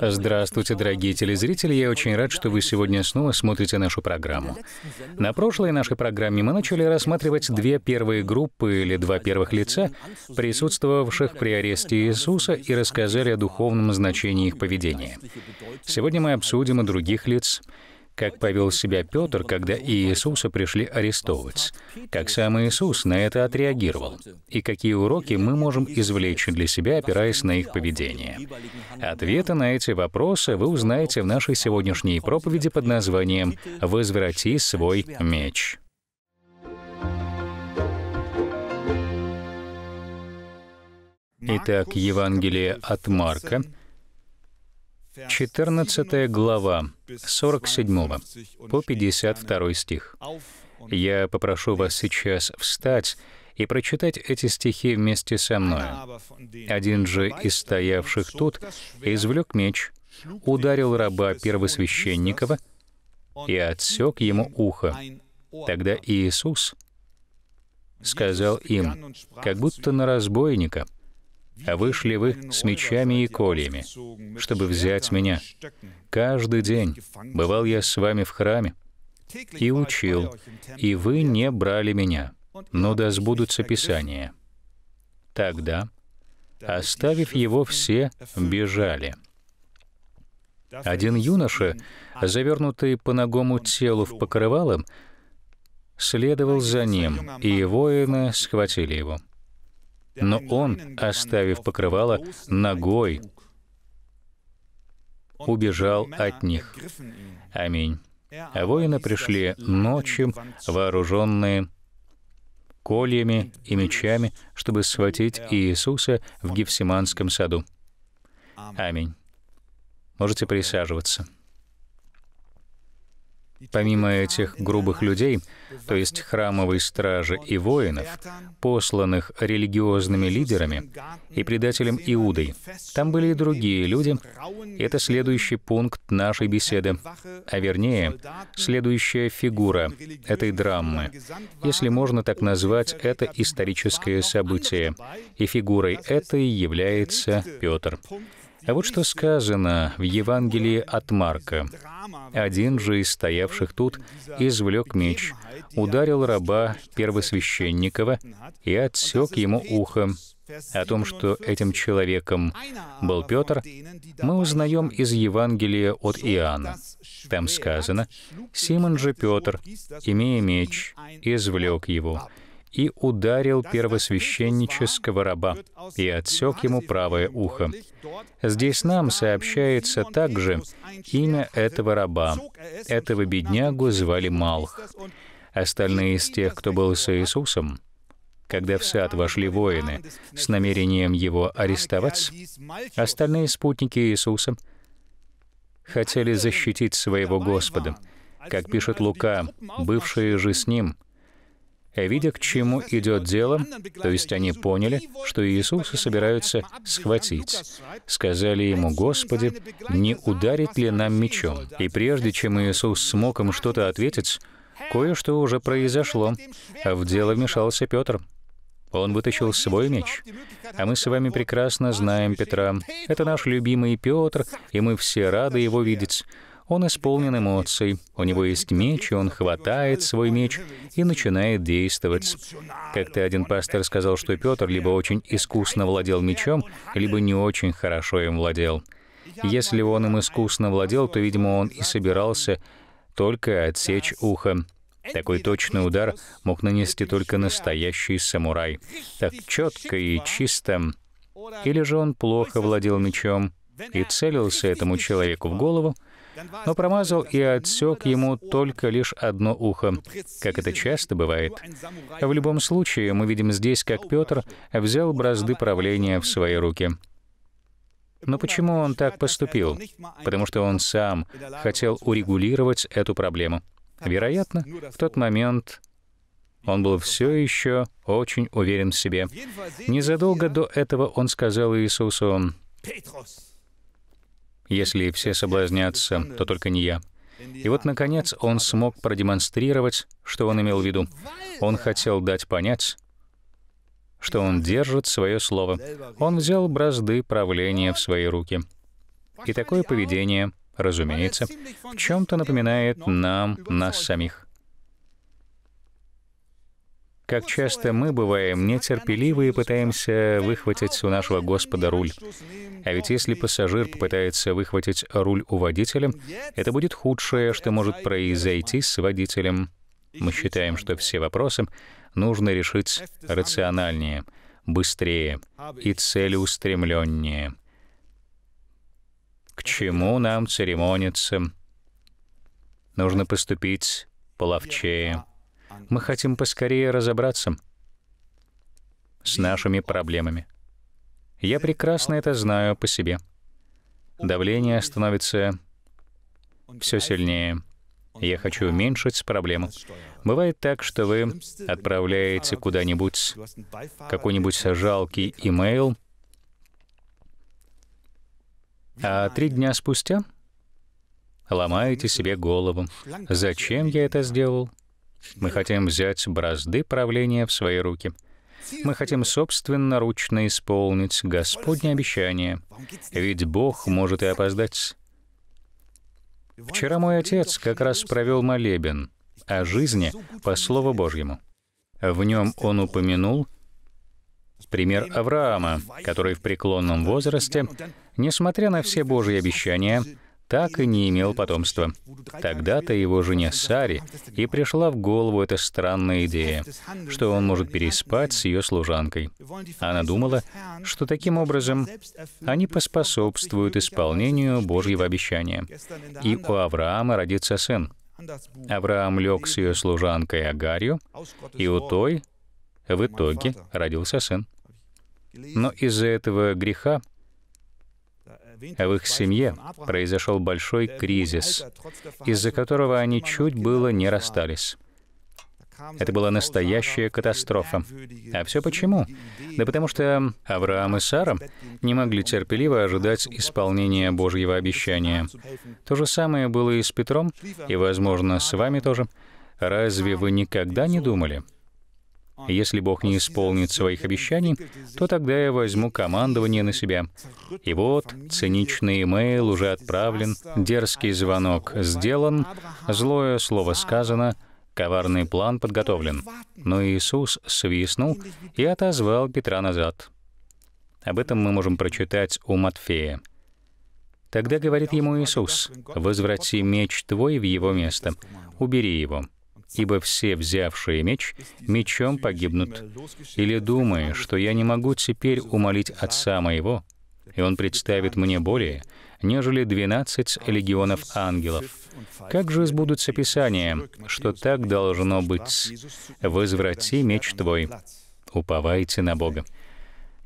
Здравствуйте, дорогие телезрители. Я очень рад, что вы сегодня снова смотрите нашу программу. На прошлой нашей программе мы начали рассматривать две первые группы или два первых лица, присутствовавших при аресте Иисуса, и рассказали о духовном значении их поведения. Сегодня мы обсудим и других лиц, как повел себя Петр, когда Иисуса пришли арестовывать, как сам Иисус на это отреагировал, и какие уроки мы можем извлечь для себя, опираясь на их поведение. Ответы на эти вопросы вы узнаете в нашей сегодняшней проповеди под названием «Возврати свой меч». Итак, Евангелие от Марка, 14 глава, 47 по 52 стих. Я попрошу вас сейчас встать и прочитать эти стихи вместе со мной. Один же из стоявших тут извлек меч, ударил раба первосвященникова и отсек ему ухо. Тогда Иисус сказал им, как будто на разбойника — вышли вы с мечами и кольями, чтобы взять меня. Каждый день бывал я с вами в храме и учил, и вы не брали меня, но да сбудутся Писания». Тогда, оставив его, все бежали. Один юноша, завернутый по ногому телу в покрывалом, следовал за ним, и воины схватили его. Но он, оставив покрывало, ногой убежал от них. Аминь. А воины пришли ночью, вооруженные кольями и мечами, чтобы схватить Иисуса в Гефсиманском саду. Аминь. Можете присаживаться. Помимо этих грубых людей, то есть храмовой стражи и воинов, посланных религиозными лидерами и предателем Иудой, там были и другие люди. Это следующий пункт нашей беседы, а вернее, следующая фигура этой драмы, если можно так назвать это историческое событие, и фигурой этой является Петр. А вот что сказано в Евангелии от Марка. «Один же из стоявших тут извлек меч, ударил раба первосвященникова и отсек ему ухо». О том, что этим человеком был Петр, мы узнаем из Евангелия от Иоанна. Там сказано, «Симон же Петр, имея меч, извлек его, и ударил первосвященнического раба и отсек ему правое ухо. Здесь нам сообщается также имя этого раба. Этого беднягу звали Малх. Остальные из тех, кто был с Иисусом, когда в сад вошли воины с намерением его арестовать, остальные спутники Иисуса хотели защитить своего Господа. Как пишет Лука, бывшие же с ним — Видя, к чему идет дело, то есть они поняли, что Иисуса собираются схватить, сказали ему, «Господи, не ударит ли нам мечом?» И прежде чем Иисус смог им что-то ответить, кое-что уже произошло, а в дело вмешался Петр. Он вытащил свой меч. А мы с вами прекрасно знаем Петра. Это наш любимый Петр, и мы все рады его видеть. Он исполнен эмоций, у него есть меч, и он хватает свой меч и начинает действовать. Как-то один пастор сказал, что Петр либо очень искусно владел мечом, либо не очень хорошо им владел. Если он им искусно владел, то, видимо, он и собирался только отсечь ухо. Такой точный удар мог нанести только настоящий самурай. Так четко и чисто. Или же он плохо владел мечом и целился этому человеку в голову, но промазал и отсек ему только лишь одно ухо, как это часто бывает. В любом случае, мы видим здесь, как Петр взял бразды правления в свои руки. Но почему он так поступил? Потому что он сам хотел урегулировать эту проблему. Вероятно, в тот момент он был все еще очень уверен в себе. Незадолго до этого он сказал Иисусу, если все соблазнятся, то только не я. И вот, наконец, он смог продемонстрировать, что он имел в виду. Он хотел дать понять, что он держит свое слово. Он взял бразды правления в свои руки. И такое поведение, разумеется, в чем-то напоминает нам, нас самих. Как часто мы бываем нетерпеливы и пытаемся выхватить у нашего Господа руль. А ведь если пассажир попытается выхватить руль у водителя, это будет худшее, что может произойти с водителем. Мы считаем, что все вопросы нужно решить рациональнее, быстрее и целеустремленнее. К чему нам церемониться? Нужно поступить половчее. Мы хотим поскорее разобраться с нашими проблемами. Я прекрасно это знаю по себе. Давление становится все сильнее. Я хочу уменьшить проблему. Бывает так, что вы отправляете куда-нибудь какой-нибудь жалкий имейл, а три дня спустя ломаете себе голову. Зачем я это сделал? Мы хотим взять бразды правления в свои руки. Мы хотим собственноручно исполнить Господне обещание, ведь Бог может и опоздать. Вчера мой отец как раз провел молебен о жизни по Слову Божьему. В нем он упомянул пример Авраама, который в преклонном возрасте, несмотря на все Божьи обещания, так и не имел потомства. Тогда-то его жене Саре и пришла в голову эта странная идея, что он может переспать с ее служанкой. Она думала, что таким образом они поспособствуют исполнению Божьего обещания. И у Авраама родится сын. Авраам лег с ее служанкой Агарью, и у той в итоге родился сын. Но из-за этого греха в их семье произошел большой кризис, из-за которого они чуть было не расстались. Это была настоящая катастрофа. А все почему? Да потому что Авраам и Сара не могли терпеливо ожидать исполнения Божьего обещания. То же самое было и с Петром, и, возможно, с вами тоже. Разве вы никогда не думали, а если Бог не исполнит своих обещаний, то тогда я возьму командование на себя. И вот циничный имейл уже отправлен, дерзкий звонок сделан, злое слово сказано, коварный план подготовлен. Но Иисус свистнул и отозвал Петра назад. Об этом мы можем прочитать у Матфея. Тогда говорит ему Иисус, «Возврати меч твой в его место, убери его» ибо все, взявшие меч, мечом погибнут. Или думая, что я не могу теперь умолить отца моего, и он представит мне более, нежели двенадцать легионов ангелов. Как же сбудутся Писания, что так должно быть? Возврати меч твой. Уповайте на Бога.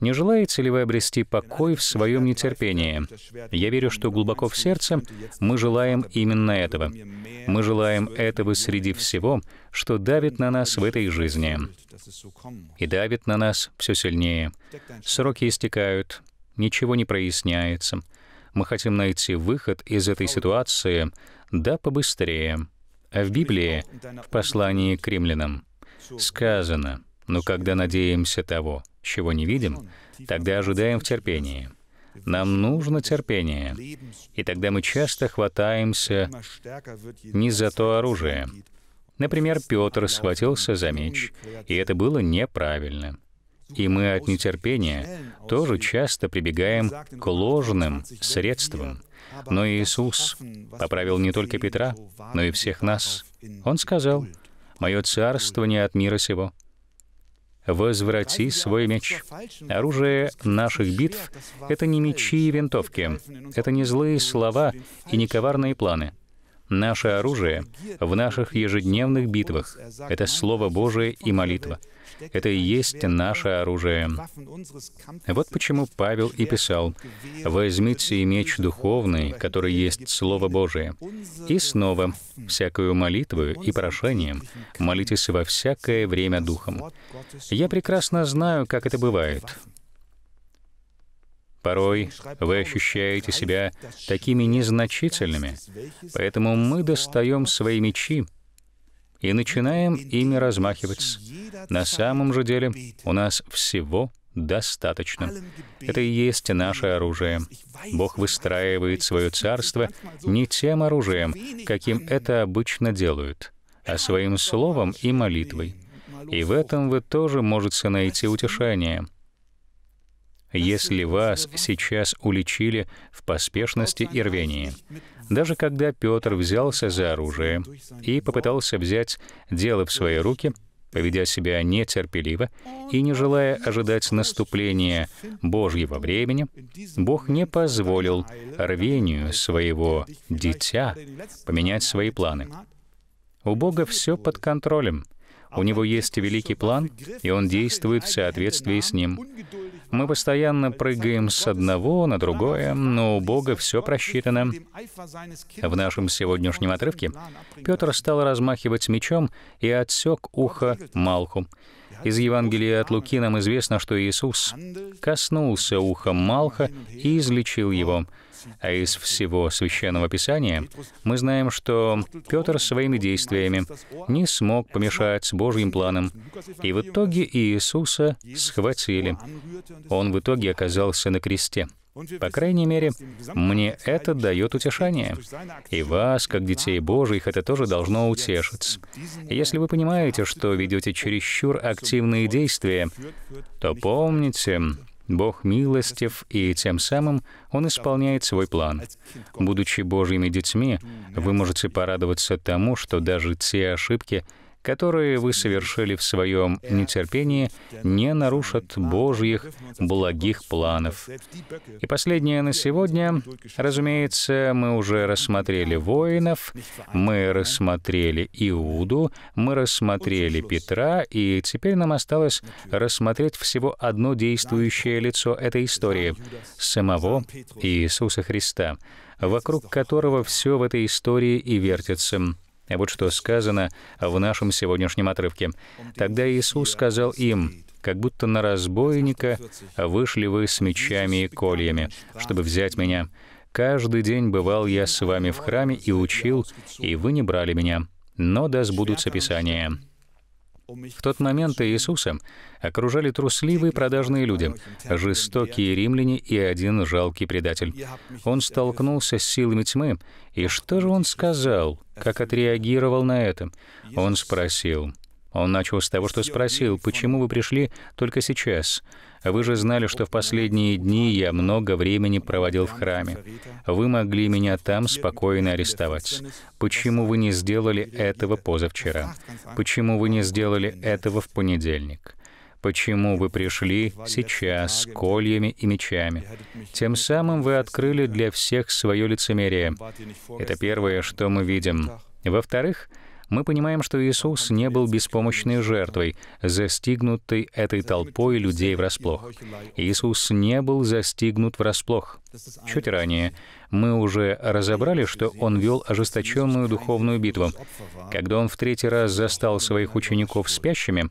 Не желаете ли вы обрести покой в своем нетерпении? Я верю, что глубоко в сердце мы желаем именно этого. Мы желаем этого среди всего, что давит на нас в этой жизни. И давит на нас все сильнее. Сроки истекают, ничего не проясняется. Мы хотим найти выход из этой ситуации, да побыстрее. А в Библии, в послании к римлянам, сказано — но когда надеемся того, чего не видим, тогда ожидаем в терпении. Нам нужно терпение. И тогда мы часто хватаемся не за то оружие. Например, Петр схватился за меч, и это было неправильно. И мы от нетерпения тоже часто прибегаем к ложным средствам. Но Иисус поправил не только Петра, но и всех нас. Он сказал, «Мое царство не от мира сего» возврати свой меч. Оружие наших битв — это не мечи и винтовки, это не злые слова и не коварные планы — Наше оружие в наших ежедневных битвах — это Слово Божие и молитва. Это и есть наше оружие. Вот почему Павел и писал, «Возьмите и меч духовный, который есть Слово Божие». И снова, «Всякую молитву и прошением молитесь во всякое время Духом». Я прекрасно знаю, как это бывает. Порой вы ощущаете себя такими незначительными, поэтому мы достаем свои мечи и начинаем ими размахивать. На самом же деле у нас всего достаточно. Это и есть наше оружие. Бог выстраивает свое царство не тем оружием, каким это обычно делают, а своим словом и молитвой. И в этом вы тоже можете найти утешение если вас сейчас уличили в поспешности и рвении. Даже когда Петр взялся за оружие и попытался взять дело в свои руки, поведя себя нетерпеливо и не желая ожидать наступления Божьего времени, Бог не позволил рвению своего дитя поменять свои планы. У Бога все под контролем. У Него есть великий план, и Он действует в соответствии с ним. Мы постоянно прыгаем с одного на другое, но у Бога все просчитано. В нашем сегодняшнем отрывке Петр стал размахивать мечом и отсек ухо Малху. Из Евангелия от Луки нам известно, что Иисус коснулся уха Малха и излечил его. А из всего Священного Писания мы знаем, что Петр своими действиями не смог помешать Божьим планам, и в итоге Иисуса схватили. Он в итоге оказался на кресте. По крайней мере, мне это дает утешение. И вас, как детей Божьих, это тоже должно утешить. Если вы понимаете, а что ведете чересчур активные действия, то помните, Бог милостив, и тем самым Он исполняет свой план. Будучи Божьими детьми, вы можете порадоваться тому, что даже те ошибки — которые вы совершили в своем нетерпении, не нарушат Божьих благих планов. И последнее на сегодня. Разумеется, мы уже рассмотрели воинов, мы рассмотрели Иуду, мы рассмотрели Петра, и теперь нам осталось рассмотреть всего одно действующее лицо этой истории — самого Иисуса Христа, вокруг которого все в этой истории и вертится. А вот что сказано в нашем сегодняшнем отрывке. «Тогда Иисус сказал им, как будто на разбойника вышли вы с мечами и кольями, чтобы взять меня. Каждый день бывал я с вами в храме и учил, и вы не брали меня. Но да сбудутся Писания». В тот момент Иисуса окружали трусливые продажные люди, жестокие римляне и один жалкий предатель. Он столкнулся с силами тьмы, и что же он сказал, как отреагировал на это? Он спросил, а он начал с того, что спросил, «Почему вы пришли только сейчас? Вы же знали, что в последние дни я много времени проводил в храме. Вы могли меня там спокойно арестовать. Почему вы не сделали этого позавчера? Почему вы не сделали этого в понедельник?» почему вы пришли сейчас с кольями и мечами. Тем самым вы открыли для всех свое лицемерие. Это первое, что мы видим. Во-вторых, мы понимаем, что Иисус не был беспомощной жертвой, застигнутой этой толпой людей врасплох. Иисус не был застигнут врасплох. Чуть ранее мы уже разобрали, что он вел ожесточенную духовную битву. Когда он в третий раз застал своих учеников спящими,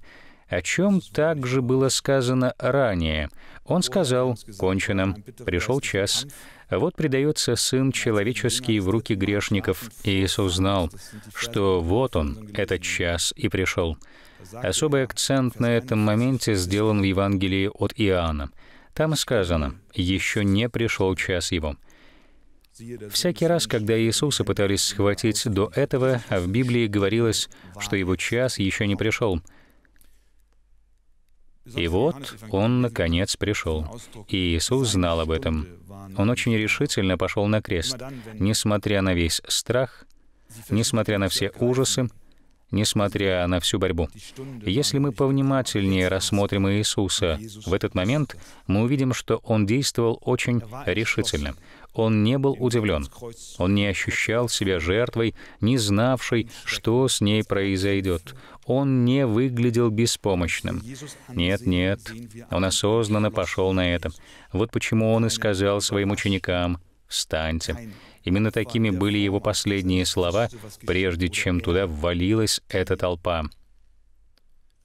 о чем также было сказано ранее. Он сказал, «Кончено, пришел час, вот предается Сын Человеческий в руки грешников, и Иисус знал, что вот он, этот час, и пришел. Особый акцент на этом моменте сделан в Евангелии от Иоанна. Там сказано «Еще не пришел час его». Всякий раз, когда Иисуса пытались схватить до этого, в Библии говорилось, что его час еще не пришел. И вот он, наконец, пришел. И Иисус знал об этом. Он очень решительно пошел на крест, несмотря на весь страх, несмотря на все ужасы, несмотря на всю борьбу. Если мы повнимательнее рассмотрим Иисуса в этот момент, мы увидим, что Он действовал очень решительно он не был удивлен. Он не ощущал себя жертвой, не знавшей, что с ней произойдет. Он не выглядел беспомощным. Нет, нет, он осознанно пошел на это. Вот почему он и сказал своим ученикам «Встаньте». Именно такими были его последние слова, прежде чем туда ввалилась эта толпа.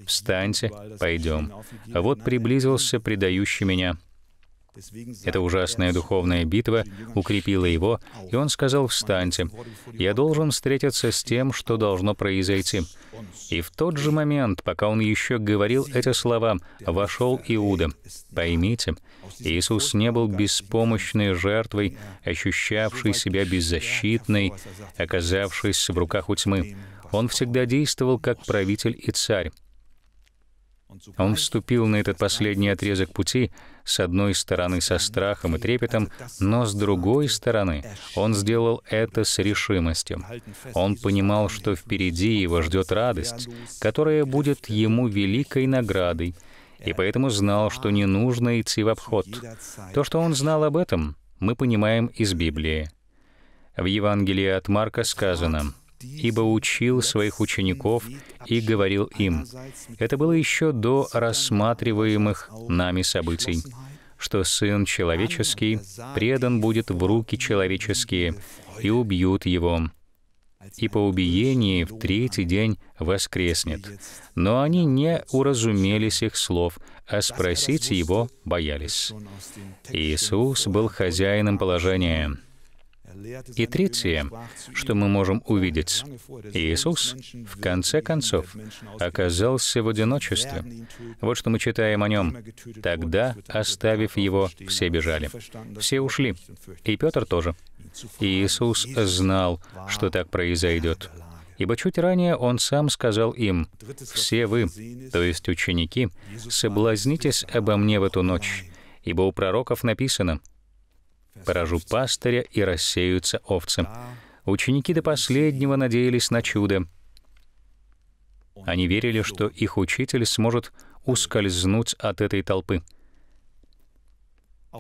«Встаньте, пойдем. Вот приблизился предающий меня». Эта ужасная духовная битва укрепила его, и он сказал, «Встаньте, я должен встретиться с тем, что должно произойти». И в тот же момент, пока он еще говорил эти слова, вошел Иуда. Поймите, Иисус не был беспомощной жертвой, ощущавшей себя беззащитной, оказавшись в руках у тьмы. Он всегда действовал как правитель и царь. Он вступил на этот последний отрезок пути с одной стороны со страхом и трепетом, но с другой стороны он сделал это с решимостью. Он понимал, что впереди его ждет радость, которая будет ему великой наградой, и поэтому знал, что не нужно идти в обход. То, что он знал об этом, мы понимаем из Библии. В Евангелии от Марка сказано, ибо учил своих учеников и говорил им. Это было еще до рассматриваемых нами событий, что Сын Человеческий предан будет в руки человеческие, и убьют его. И по убиении в третий день воскреснет. Но они не уразумели их слов, а спросить его боялись. Иисус был хозяином положения — и третье, что мы можем увидеть, Иисус, в конце концов, оказался в одиночестве. Вот что мы читаем о нем. «Тогда, оставив его, все бежали». Все ушли. И Петр тоже. Иисус знал, что так произойдет. Ибо чуть ранее Он сам сказал им, «Все вы, то есть ученики, соблазнитесь обо мне в эту ночь, ибо у пророков написано, поражу пастыря, и рассеются овцы». Ученики до последнего надеялись на чудо. Они верили, что их учитель сможет ускользнуть от этой толпы.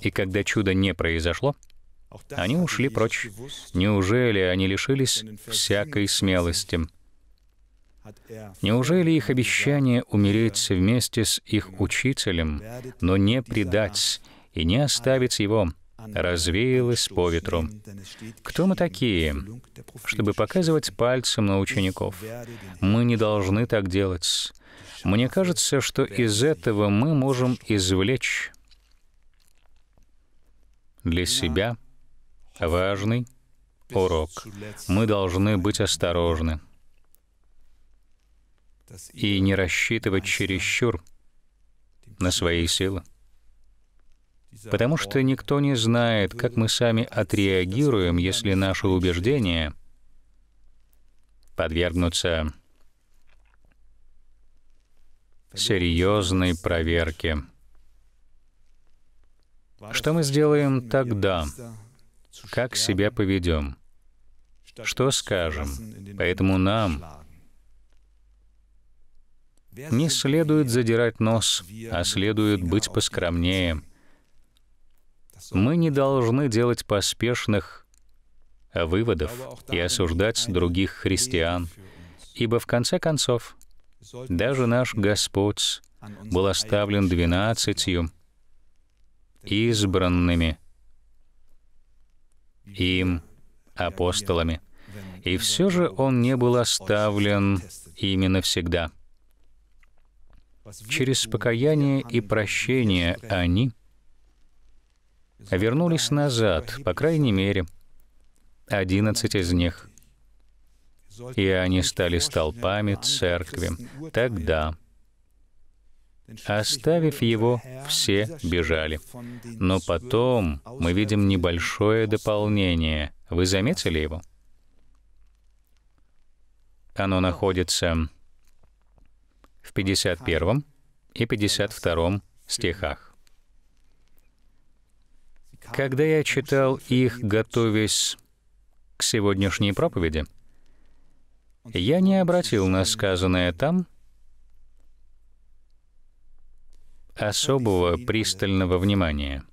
И когда чудо не произошло, они ушли прочь. Неужели они лишились всякой смелости? Неужели их обещание умереть вместе с их учителем, но не предать и не оставить его, развеялось по ветру. Кто мы такие, чтобы показывать пальцем на учеников? Мы не должны так делать. Мне кажется, что из этого мы можем извлечь для себя важный урок. Мы должны быть осторожны и не рассчитывать чересчур на свои силы. Потому что никто не знает, как мы сами отреагируем, если наши убеждения подвергнутся серьезной проверке. Что мы сделаем тогда? Как себя поведем? Что скажем? Поэтому нам не следует задирать нос, а следует быть поскромнее — мы не должны делать поспешных выводов и осуждать других христиан, ибо в конце концов даже наш Господь был оставлен двенадцатью избранными им апостолами. И все же он не был оставлен ими навсегда. Через покаяние и прощение они вернулись назад, по крайней мере, одиннадцать из них. И они стали столпами церкви. Тогда, оставив его, все бежали. Но потом мы видим небольшое дополнение. Вы заметили его? Оно находится в 51 и 52 стихах. Когда я читал их, готовясь к сегодняшней проповеди, я не обратил на сказанное там особого пристального внимания.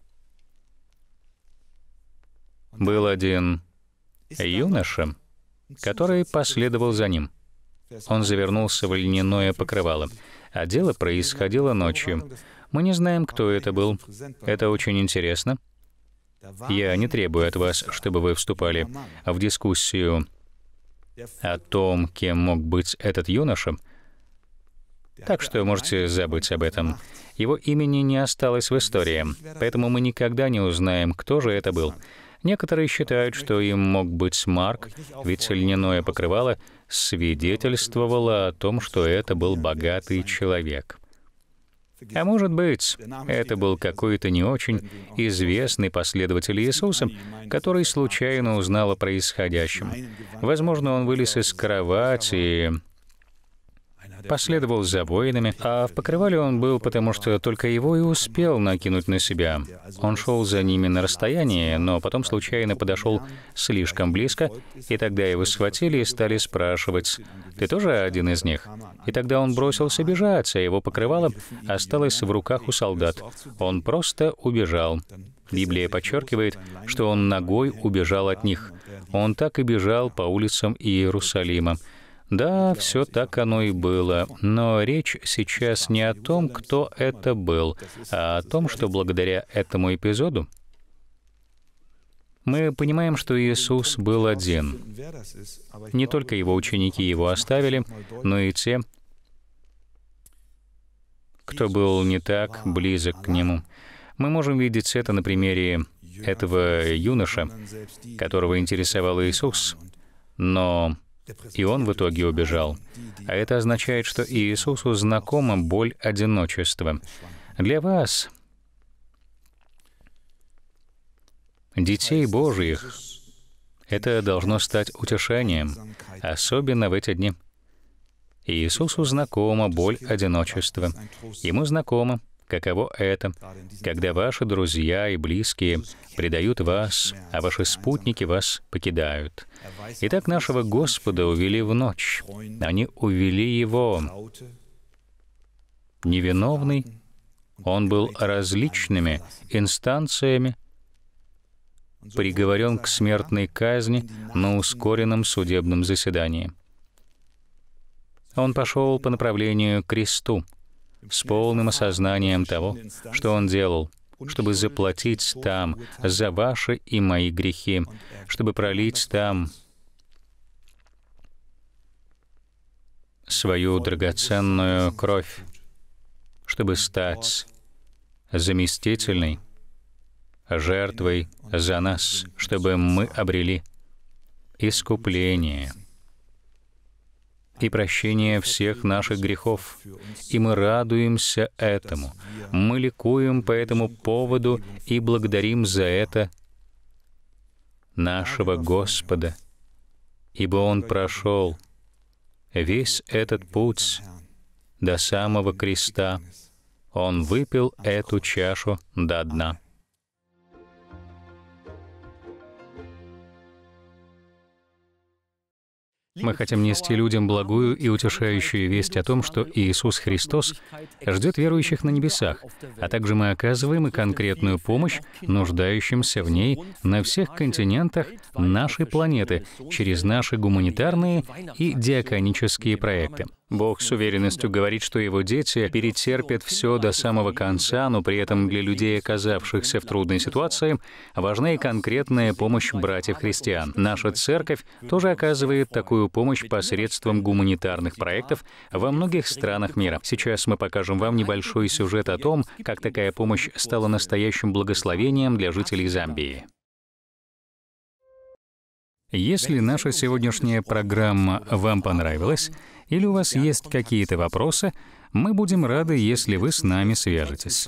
Был один юноша, который последовал за ним. Он завернулся в льняное покрывало, а дело происходило ночью. Мы не знаем, кто это был. Это очень интересно. Я не требую от вас, чтобы вы вступали в дискуссию о том, кем мог быть этот юноша, так что можете забыть об этом. Его имени не осталось в истории, поэтому мы никогда не узнаем, кто же это был. Некоторые считают, что им мог быть Марк, ведь льняное покрывало свидетельствовало о том, что это был богатый человек. А может быть, это был какой-то не очень известный последователь Иисуса, который случайно узнал о происходящем. Возможно, он вылез из кровати последовал за воинами, а в покрывале он был, потому что только его и успел накинуть на себя. Он шел за ними на расстоянии, но потом случайно подошел слишком близко, и тогда его схватили и стали спрашивать, «Ты тоже один из них?» И тогда он бросился бежать, а его покрывало осталось в руках у солдат. Он просто убежал. Библия подчеркивает, что он ногой убежал от них. Он так и бежал по улицам Иерусалима. Да, все так оно и было. Но речь сейчас не о том, кто это был, а о том, что благодаря этому эпизоду мы понимаем, что Иисус был один. Не только его ученики его оставили, но и те, кто был не так близок к нему. Мы можем видеть это на примере этого юноша, которого интересовал Иисус, но и он в итоге убежал. А это означает, что Иисусу знакома боль одиночества. Для вас, детей Божьих, это должно стать утешением, особенно в эти дни. Иисусу знакома боль одиночества. Ему знакома Каково это, когда ваши друзья и близкие предают вас, а ваши спутники вас покидают? Итак, нашего Господа увели в ночь. Они увели Его. Невиновный, он был различными инстанциями приговорен к смертной казни на ускоренном судебном заседании. Он пошел по направлению к кресту, с полным осознанием того, что Он делал, чтобы заплатить там за ваши и мои грехи, чтобы пролить там свою драгоценную кровь, чтобы стать заместительной жертвой за нас, чтобы мы обрели искупление — и прощения всех наших грехов. И мы радуемся этому. Мы ликуем по этому поводу и благодарим за это нашего Господа, ибо Он прошел весь этот путь до самого креста. Он выпил эту чашу до дна. Мы хотим нести людям благую и утешающую весть о том, что Иисус Христос ждет верующих на небесах, а также мы оказываем и конкретную помощь нуждающимся в ней на всех континентах нашей планеты через наши гуманитарные и диаконические проекты. Бог с уверенностью говорит, что его дети перетерпят все до самого конца, но при этом для людей, оказавшихся в трудной ситуации, важна и конкретная помощь братьев-христиан. Наша церковь тоже оказывает такую помощь посредством гуманитарных проектов во многих странах мира. Сейчас мы покажем вам небольшой сюжет о том, как такая помощь стала настоящим благословением для жителей Замбии. Если наша сегодняшняя программа вам понравилась, или у вас есть какие-то вопросы, мы будем рады, если вы с нами свяжетесь.